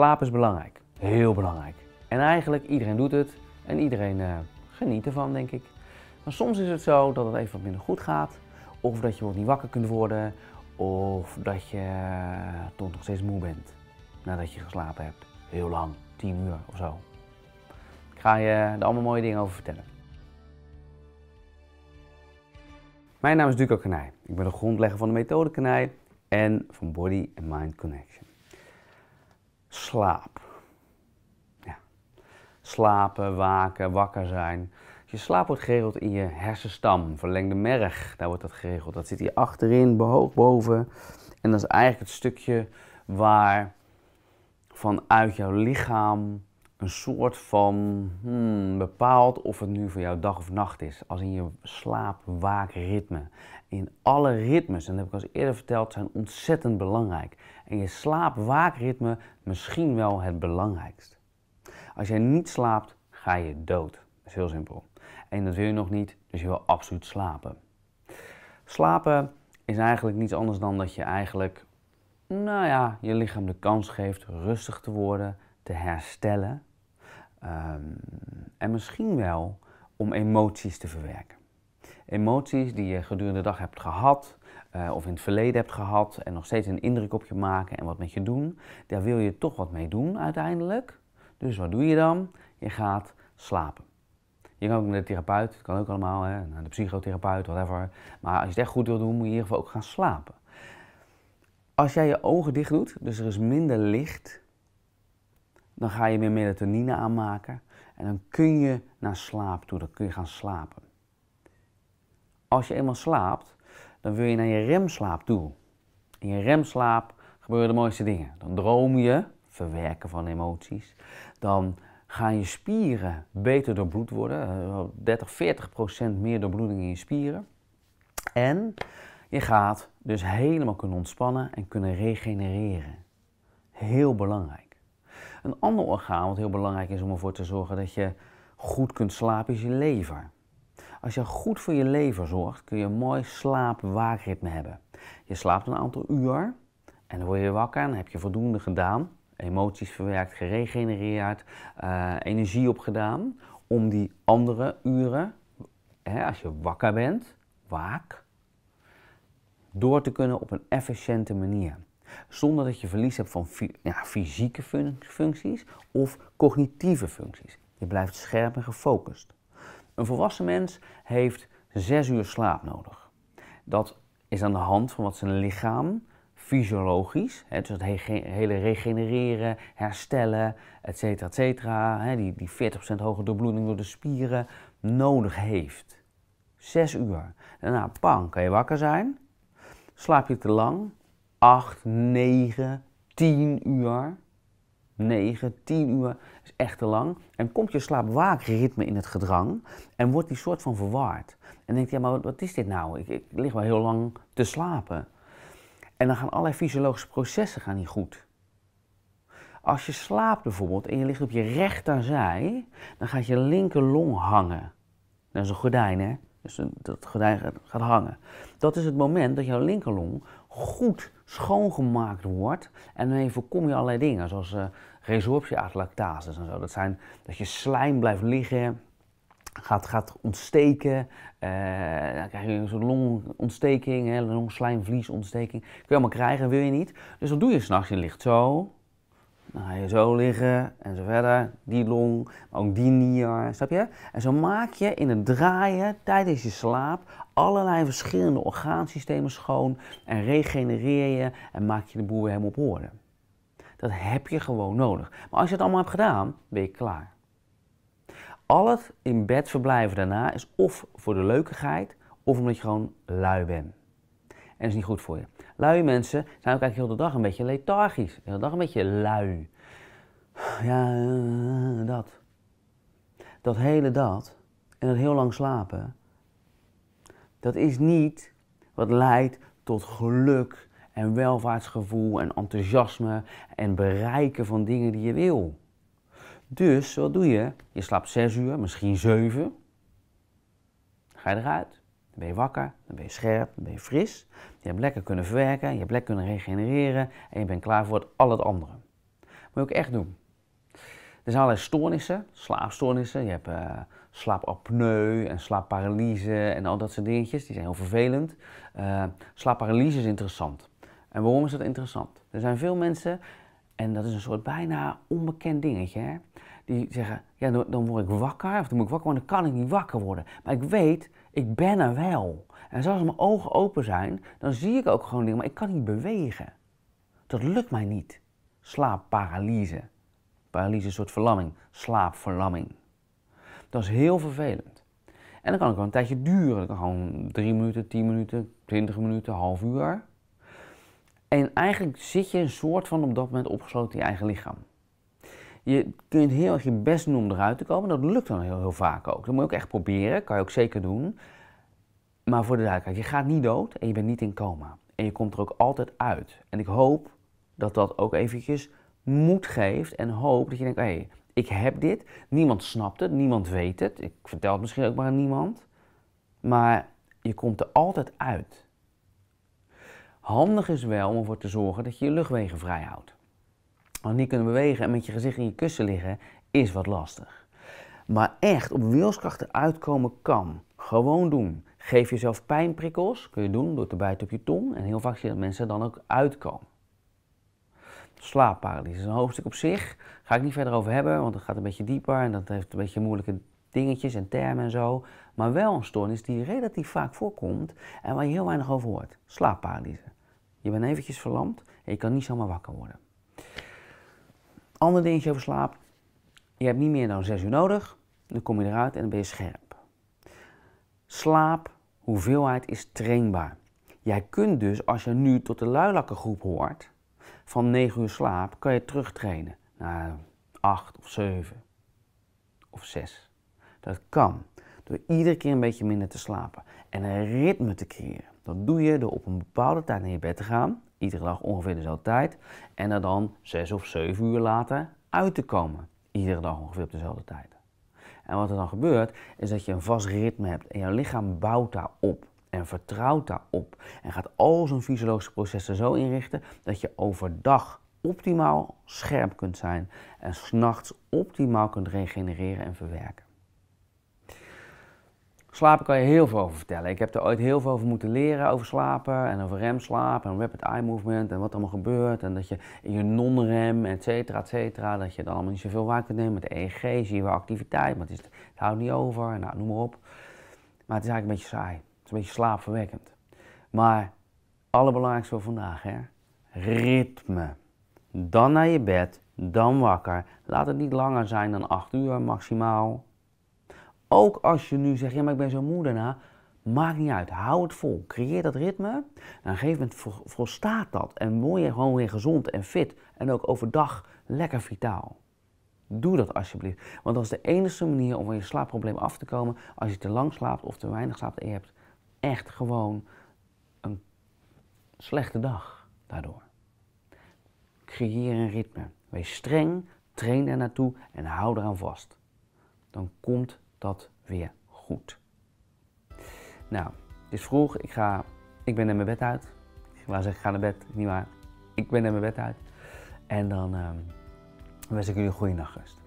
Slaap is belangrijk. Heel belangrijk. En eigenlijk, iedereen doet het en iedereen eh, geniet ervan, denk ik. Maar soms is het zo dat het even wat minder goed gaat. Of dat je wat niet wakker kunt worden. Of dat je uh, toch nog steeds moe bent. Nadat je geslapen hebt. Heel lang. tien uur of zo. Ik ga je er allemaal mooie dingen over vertellen. Mijn naam is Duco Kanij. Ik ben de grondlegger van de methode Kanij en van Body and Mind Connection slaap. Ja. Slapen, waken, wakker zijn. je slaap wordt geregeld in je hersenstam, verlengde merg. Daar wordt dat geregeld. Dat zit hier achterin, hoog boven. En dat is eigenlijk het stukje waar vanuit jouw lichaam een soort van hmm, bepaalt of het nu voor jou dag of nacht is. Als in je slaap waakritme In alle ritmes, en dat heb ik al eerder verteld, zijn ontzettend belangrijk. En je slaap waakritme misschien wel het belangrijkst. Als jij niet slaapt, ga je dood. Dat is heel simpel. En dat wil je nog niet, dus je wil absoluut slapen. Slapen is eigenlijk niets anders dan dat je eigenlijk, nou ja, je lichaam de kans geeft rustig te worden, te herstellen Ehm, en misschien wel om emoties te verwerken. Emoties die je gedurende de dag hebt gehad, eh, of in het verleden hebt gehad en nog steeds een indruk op je maken en wat met je doen, daar wil je toch wat mee doen uiteindelijk. Dus wat doe je dan? Je gaat slapen. Je kan ook naar de therapeut, dat kan ook allemaal, hè, naar de psychotherapeut, whatever. Maar als je het echt goed wil doen, moet je in ieder geval ook gaan slapen. Als jij je ogen dicht doet, dus er is minder licht dan ga je meer melatonine aanmaken en dan kun je naar slaap toe, dan kun je gaan slapen. Als je eenmaal slaapt, dan wil je naar je remslaap toe. In je remslaap gebeuren de mooiste dingen. Dan droom je, verwerken van emoties. Dan gaan je spieren beter doorbloed worden, 30, eh, 40 procent meer doorbloeding in je spieren. En je gaat dus helemaal kunnen ontspannen en kunnen regenereren. Heel belangrijk. Een ander orgaan wat heel belangrijk is om ervoor te zorgen dat je goed kunt slapen is je lever. Als je goed voor je lever zorgt, kun je een mooi slaap-waakritme hebben. Je slaapt een aantal uur en dan word je wakker en heb je voldoende gedaan. Emoties verwerkt, geregenereerd, eh, energie opgedaan. Om die andere uren, hè, als je wakker bent, waak, door te kunnen op een efficiënte manier zonder dat je verlies hebt van ja, fysieke functies of cognitieve functies. Je blijft scherp en gefocust. Een volwassen mens heeft zes uur slaap nodig. Dat is aan de hand van wat zijn lichaam fysiologisch, hè, dus het hele regenereren, herstellen, et cetera, et cetera, die, die 40% hogere doorbloeding door de spieren nodig heeft. Zes uur. Daarna, pang, kan je wakker zijn. Slaap je te lang, 8, 9, 10 uur. 9, 10 uur is echt te lang. En komt je slaapwaakritme in het gedrang en wordt die soort van verwaard. En denkt, ja, maar wat is dit nou? Ik, ik lig wel heel lang te slapen. En dan gaan allerlei fysiologische processen gaan niet goed. Als je slaapt bijvoorbeeld en je ligt op je rechterzij, dan gaat je linkerlong hangen. Dat is een gordijn, hè? Dus dat gordijn gaat hangen. Dat is het moment dat jouw linkerlong goed schoongemaakt wordt. En dan voorkom je allerlei dingen, zoals uh, eh, resorptieatlactases en zo. Dat zijn dat je slijm blijft liggen, gaat, gaat ontsteken. Eh, dan krijg je een soort longontsteking, hè, longslijmvliesontsteking. Kun je allemaal krijgen, wil je niet. Dus wat doe je s'nachts? Je ligt zo, dan ga je zo liggen en zo verder. Die long, maar ook die nier, snap je? En zo maak je in het draaien tijdens je slaap allerlei verschillende orgaansystemen schoon en regenereer je en maak je de boer weer helemaal op orde. Dat heb je gewoon nodig. Maar als je het allemaal hebt gedaan, ben je klaar. Al het in bed verblijven daarna is of voor de leukigheid of omdat je gewoon lui bent. En dat is niet goed voor je. Lui mensen zijn ook eigenlijk heel de dag een beetje lethargisch. De hele dag een beetje lui. Ja, eh, dat. Dat hele dat en dat heel lang slapen, dat is niet wat leidt tot geluk en welvaartsgevoel en enthousiasme en bereiken van dingen die je wil. Dus wat doe je? Je slaapt zes uur, misschien zeven. Ga je eruit. Dan ben je wakker, dan ben je scherp, dan ben je fris. Je hebt lekker kunnen verwerken, je hebt lekker kunnen regenereren en je bent klaar voor het, al het andere. Moet je ook echt doen. Er zijn allerlei stoornissen, slaapstoornissen. Je hebt uh, slaapapneu en slaapparalyse en al dat soort dingetjes. Die zijn heel vervelend. Uh, slaapparalyse is interessant. En waarom is dat interessant? Er zijn veel mensen, en dat is een soort bijna onbekend dingetje, hè? die zeggen, ja, dan word ik wakker, of dan moet ik wakker worden, dan kan ik niet wakker worden. Maar ik weet, ik ben er wel. En zoals mijn ogen open zijn, dan zie ik ook gewoon dingen, maar ik kan niet bewegen. Dat lukt mij niet. Slaapparalyse. Paralyse is een soort verlamming, slaapverlamming. Dat is heel vervelend. En dan kan het wel een tijdje duren. Dat kan gewoon drie minuten, tien minuten, twintig minuten, half uur. En eigenlijk zit je een soort van op dat moment opgesloten in je eigen lichaam je kunt heel erg je best doen om eruit te komen. Dat lukt dan heel, heel vaak ook. Dat moet je ook echt proberen, kan je ook zeker doen. Maar voor de duidelijkheid, je gaat niet dood en je bent niet in coma. En je komt er ook altijd uit. En ik hoop dat dat ook eventjes moed geeft en hoop dat je denkt, hé, hey, ik heb dit. Niemand snapt het, niemand weet het. Ik vertel het misschien ook maar aan niemand. Maar je komt er altijd uit. Handig is wel om ervoor te zorgen dat je je luchtwegen vrij houdt. Maar niet kunnen bewegen en met je gezicht in je kussen liggen, is wat lastig. Maar echt op wilskrachten uitkomen kan. Gewoon doen. Geef jezelf pijnprikkels, kun je doen door te bijten op je tong. En heel vaak zie je dat mensen dan ook uitkomen. Slaapparalyse is een hoofdstuk op zich. Ga ik niet verder over hebben, want het gaat een beetje dieper en dat heeft een beetje moeilijke dingetjes en termen en zo. Maar wel een stoornis die relatief vaak voorkomt en waar je heel weinig over hoort. Slaapparalyse. Je bent eventjes verlamd en je kan niet zomaar wakker worden. Ander dingetje over slaap. Je hebt niet meer dan 6 uur nodig. Dan kom je eruit en dan ben je scherp. Slaap, hoeveelheid is trainbaar. Jij kunt dus, als je nu tot de luilakkengroep hoort, van 9 uur slaap, kan je terugtrainen naar 8 of 7 of 6. Dat kan. Door iedere keer een beetje minder te slapen en een ritme te creëren. Dat doe je door op een bepaalde tijd naar je bed te gaan iedere dag ongeveer dezelfde tijd. En er dan zes of zeven uur later uit te komen, iedere dag ongeveer op dezelfde tijd. En wat er dan gebeurt, is dat je een vast ritme hebt en jouw lichaam bouwt daar op en vertrouwt daarop. En gaat al zijn fysiologische processen zo inrichten dat je overdag optimaal scherp kunt zijn en s'nachts optimaal kunt regenereren en verwerken. Slapen kan je heel veel over vertellen. Ik heb er ooit heel veel over moeten leren, over slapen en over remslaap en rapid eye movement en wat allemaal gebeurt. En dat je in je non-rem, et cetera, et cetera, dat je dan allemaal niet zoveel waar kunt nemen. Met de EEG zie je wel activiteit, maar het, is, het houdt niet over, nou, noem maar op. Maar het is eigenlijk een beetje saai. Het is een beetje slaapverwekkend. Maar allerbelangrijkste voor vandaag, hè? ritme. Dan naar je bed, dan wakker. Laat het niet langer zijn dan 8 uur maximaal. Ook als je nu zegt, ja maar ik ben zo moe daarna. Maakt niet uit, hou het vol. Creëer dat ritme. En op een gegeven moment volstaat dat. En word je gewoon weer gezond en fit. En ook overdag lekker vitaal. Doe dat alsjeblieft. Want dat is de enige manier om van je slaapprobleem af te komen. Als je te lang slaapt of te weinig slaapt. En je hebt echt gewoon een slechte dag daardoor. Creëer een ritme. Wees streng, train daar naartoe en hou eraan vast. Dan komt dat weer goed. Nou, het is vroeg. Ik, ga, ik ben naar mijn bed uit. Ik wou zeggen, ik ga naar bed. Niet waar. Ik ben naar mijn bed uit. En dan ehm, wens ik jullie een goede nachtrust.